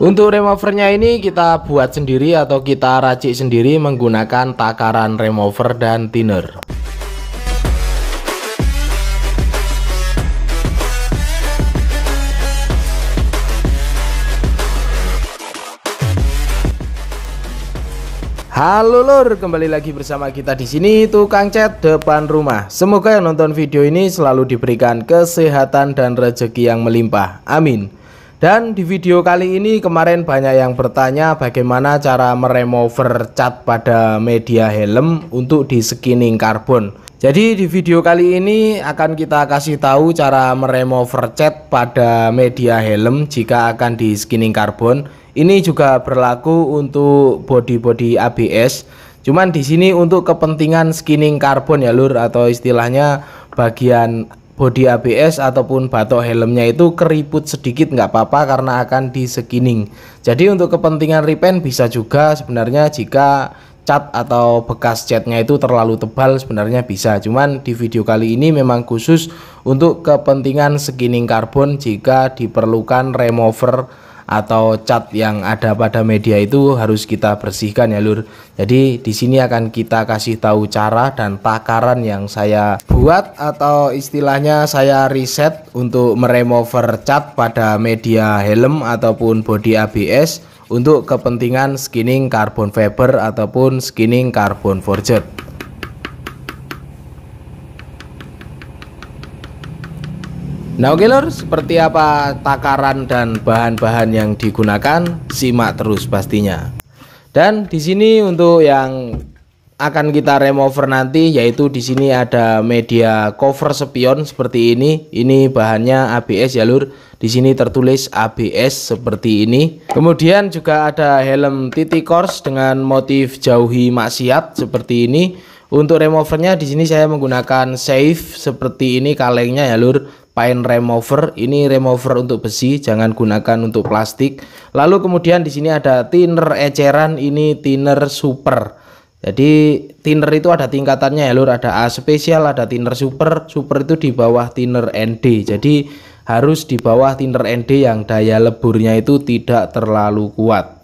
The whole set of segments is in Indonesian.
Untuk removernya ini kita buat sendiri atau kita racik sendiri menggunakan takaran remover dan thinner. Halo lur, kembali lagi bersama kita di sini tukang cat depan rumah. Semoga yang nonton video ini selalu diberikan kesehatan dan rezeki yang melimpah. Amin. Dan di video kali ini kemarin banyak yang bertanya bagaimana cara meremover cat pada media helm untuk di skinning karbon. Jadi di video kali ini akan kita kasih tahu cara meremover cat pada media helm jika akan di skinning karbon. Ini juga berlaku untuk body-body ABS. Cuman di sini untuk kepentingan skinning karbon ya lur atau istilahnya bagian body ABS ataupun batok helmnya itu keriput sedikit nggak apa-apa karena akan di skinning jadi untuk kepentingan repaint bisa juga sebenarnya jika cat atau bekas catnya itu terlalu tebal sebenarnya bisa cuman di video kali ini memang khusus untuk kepentingan skinning karbon jika diperlukan remover atau cat yang ada pada media itu harus kita bersihkan ya lur jadi di sini akan kita kasih tahu cara dan takaran yang saya buat atau istilahnya saya riset untuk meremover cat pada media helm ataupun body ABS untuk kepentingan skinning carbon fiber ataupun skinning carbon forged Nah oke lor, seperti apa takaran dan bahan-bahan yang digunakan, simak terus pastinya. Dan di sini untuk yang akan kita remover nanti yaitu di sini ada media cover spion seperti ini. Ini bahannya ABS ya lur. Di sini tertulis ABS seperti ini. Kemudian juga ada helm titik kors dengan motif jauhi maksiat seperti ini. Untuk removernya di sini saya menggunakan safe seperti ini kalengnya ya lur paint remover. Ini remover untuk besi, jangan gunakan untuk plastik. Lalu kemudian di sini ada thinner eceran, ini thinner super. Jadi thinner itu ada tingkatannya ya lur, ada A spesial, ada thinner super, super itu di bawah thinner ND. Jadi harus di bawah thinner ND yang daya leburnya itu tidak terlalu kuat.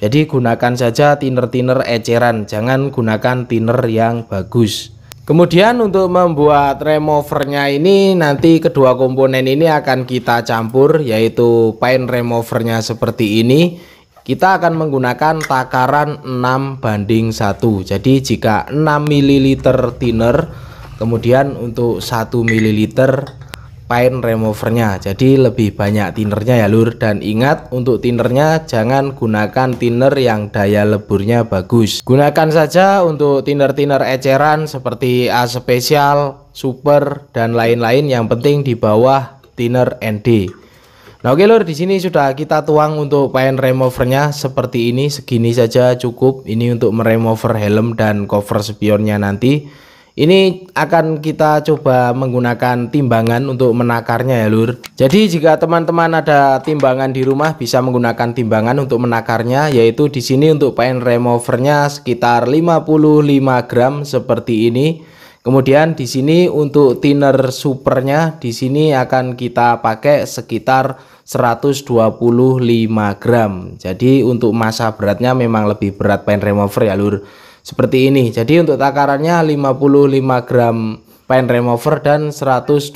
Jadi gunakan saja thinner-thinner eceran, jangan gunakan thinner yang bagus. Kemudian untuk membuat removernya ini nanti kedua komponen ini akan kita campur yaitu paint removernya seperti ini kita akan menggunakan takaran 6 banding 1 jadi jika 6 ml thinner kemudian untuk 1 ml paint removernya jadi lebih banyak tinernya ya lur dan ingat untuk tinernya jangan gunakan thinner yang daya leburnya bagus gunakan saja untuk thinner tiner eceran seperti A Special, super dan lain-lain yang penting di bawah thinner ND Nah oke lur di sini sudah kita tuang untuk paint removernya seperti ini segini saja cukup ini untuk meremover helm dan cover spionnya nanti ini akan kita coba menggunakan timbangan untuk menakarnya ya lur. Jadi jika teman-teman ada timbangan di rumah bisa menggunakan timbangan untuk menakarnya yaitu di sini untuk paint removernya sekitar 55 gram seperti ini. Kemudian di sini untuk thinner supernya di sini akan kita pakai sekitar 125 gram. Jadi untuk masa beratnya memang lebih berat paint remover ya lur seperti ini jadi untuk takarannya 55 gram paint remover dan 125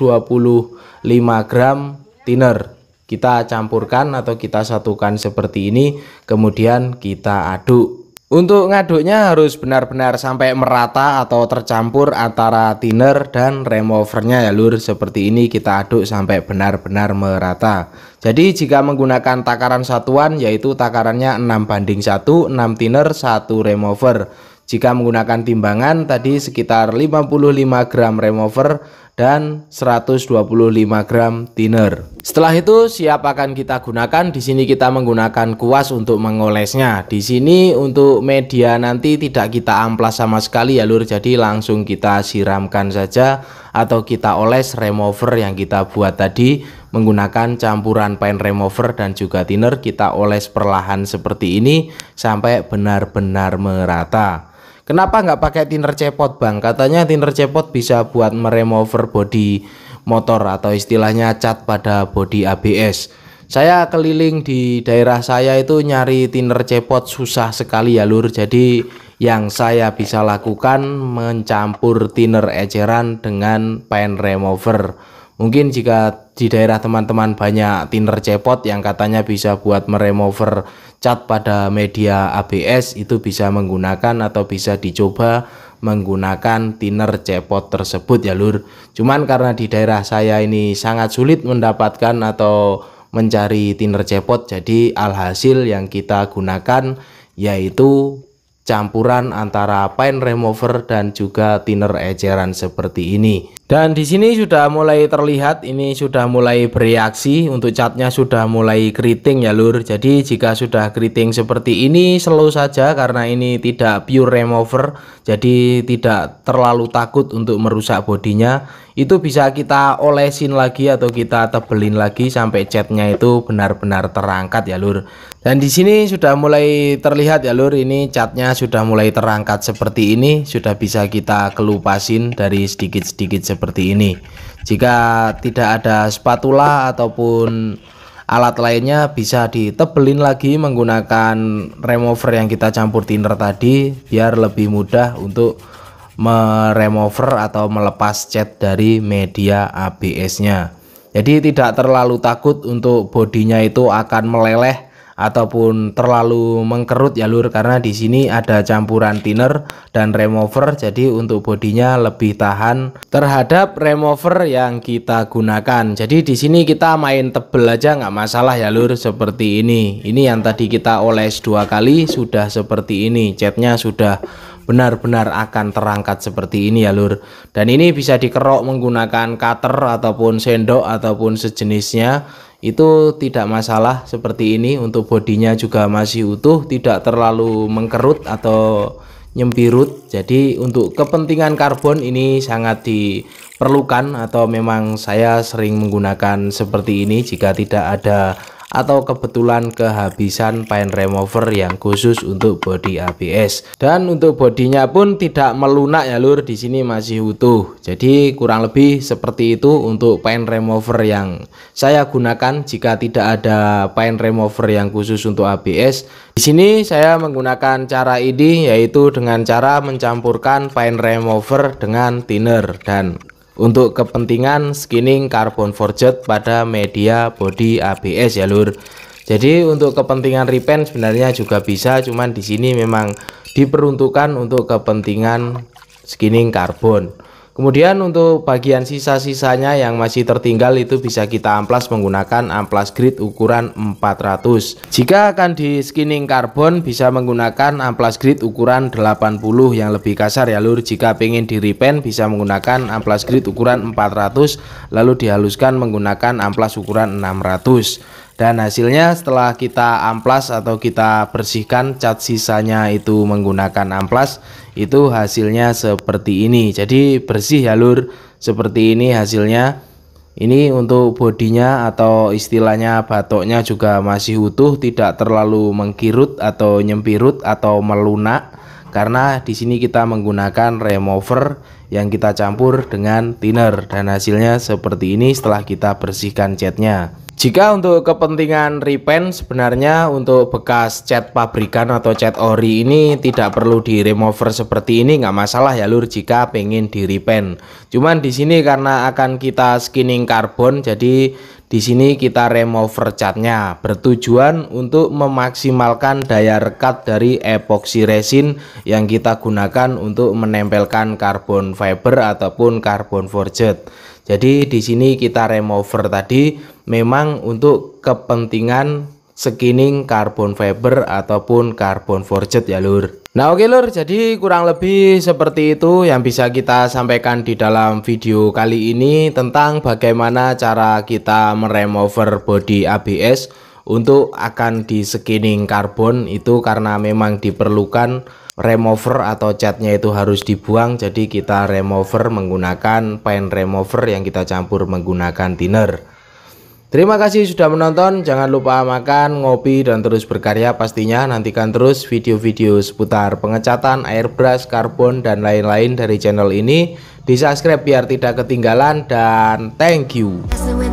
gram thinner kita campurkan atau kita satukan seperti ini kemudian kita aduk untuk ngaduknya harus benar-benar sampai merata atau tercampur antara thinner dan removernya ya lur Seperti ini kita aduk sampai benar-benar merata Jadi jika menggunakan takaran satuan yaitu takarannya 6 banding 1, 6 thinner, 1 remover jika menggunakan timbangan tadi sekitar 55 gram remover dan 125 gram thinner. Setelah itu siap akan kita gunakan. Di sini kita menggunakan kuas untuk mengolesnya. Di sini untuk media nanti tidak kita amplas sama sekali ya Lur. Jadi langsung kita siramkan saja atau kita oles remover yang kita buat tadi menggunakan campuran paint remover dan juga thinner kita oles perlahan seperti ini sampai benar-benar merata. Kenapa nggak pakai thinner cepot bang? Katanya thinner cepot bisa buat meremover body motor atau istilahnya cat pada body ABS. Saya keliling di daerah saya itu nyari thinner cepot susah sekali ya lur. Jadi yang saya bisa lakukan mencampur thinner eceran dengan paint remover Mungkin jika di daerah teman-teman banyak thinner cepot yang katanya bisa buat meremover cat pada media ABS itu bisa menggunakan atau bisa dicoba menggunakan thinner cepot tersebut ya lur. Cuman karena di daerah saya ini sangat sulit mendapatkan atau mencari thinner cepot jadi alhasil yang kita gunakan yaitu campuran antara paint remover dan juga thinner eceran seperti ini dan di sini sudah mulai terlihat ini sudah mulai bereaksi untuk catnya sudah mulai keriting ya lur. Jadi jika sudah keriting seperti ini slow saja karena ini tidak pure remover. Jadi tidak terlalu takut untuk merusak bodinya. Itu bisa kita olesin lagi atau kita tebelin lagi sampai catnya itu benar-benar terangkat ya lur. Dan di sini sudah mulai terlihat ya lur ini catnya sudah mulai terangkat seperti ini sudah bisa kita kelupasin dari sedikit-sedikit seperti ini jika tidak ada spatula ataupun alat lainnya bisa ditebelin lagi menggunakan remover yang kita campur thinner tadi biar lebih mudah untuk meremover atau melepas cat dari media ABS nya jadi tidak terlalu takut untuk bodinya itu akan meleleh ataupun terlalu mengkerut ya lur karena di sini ada campuran thinner dan remover jadi untuk bodinya lebih tahan terhadap remover yang kita gunakan jadi di sini kita main tebel aja nggak masalah ya lur seperti ini ini yang tadi kita oles dua kali sudah seperti ini catnya sudah benar-benar akan terangkat seperti ini ya lur dan ini bisa dikerok menggunakan cutter ataupun sendok ataupun sejenisnya itu tidak masalah seperti ini untuk bodinya juga masih utuh tidak terlalu mengkerut atau nyempirut jadi untuk kepentingan karbon ini sangat diperlukan atau memang saya sering menggunakan seperti ini jika tidak ada atau kebetulan kehabisan paint remover yang khusus untuk body ABS dan untuk bodinya pun tidak melunak ya lur di sini masih utuh jadi kurang lebih seperti itu untuk paint remover yang saya gunakan jika tidak ada paint remover yang khusus untuk ABS di sini saya menggunakan cara ini yaitu dengan cara mencampurkan paint remover dengan thinner dan untuk kepentingan skinning carbon forged pada media body ABS ya lur jadi untuk kepentingan repaint sebenarnya juga bisa cuman di sini memang diperuntukkan untuk kepentingan skinning karbon Kemudian untuk bagian sisa-sisanya yang masih tertinggal itu bisa kita amplas menggunakan amplas grid ukuran 400. Jika akan di skinning karbon bisa menggunakan amplas grid ukuran 80 yang lebih kasar ya lur. Jika pengen di repaint bisa menggunakan amplas grid ukuran 400 lalu dihaluskan menggunakan amplas ukuran 600 dan hasilnya setelah kita amplas atau kita bersihkan cat sisanya itu menggunakan amplas itu hasilnya seperti ini jadi bersih ya lur seperti ini hasilnya ini untuk bodinya atau istilahnya batoknya juga masih utuh tidak terlalu mengkirut atau nyempirut atau melunak karena di sini kita menggunakan remover yang kita campur dengan thinner dan hasilnya seperti ini setelah kita bersihkan catnya jika untuk kepentingan repaint sebenarnya untuk bekas cat pabrikan atau cat ori ini tidak perlu di remover seperti ini nggak masalah ya lur jika pengen di repaint. Cuman di sini karena akan kita skinning karbon jadi di sini kita remover catnya bertujuan untuk memaksimalkan daya rekat dari epoxy resin yang kita gunakan untuk menempelkan karbon fiber ataupun karbon forged. Jadi di sini kita remover tadi memang untuk kepentingan skinning carbon fiber ataupun carbon forged ya lur Nah oke lur jadi kurang lebih seperti itu yang bisa kita sampaikan di dalam video kali ini tentang bagaimana cara kita meremover body ABS untuk akan di skinning karbon itu karena memang diperlukan remover atau catnya itu harus dibuang jadi kita remover menggunakan paint remover yang kita campur menggunakan thinner Terima kasih sudah menonton, jangan lupa makan, ngopi, dan terus berkarya pastinya. Nantikan terus video-video seputar pengecatan, airbrush, karbon, dan lain-lain dari channel ini. Di subscribe biar tidak ketinggalan, dan thank you.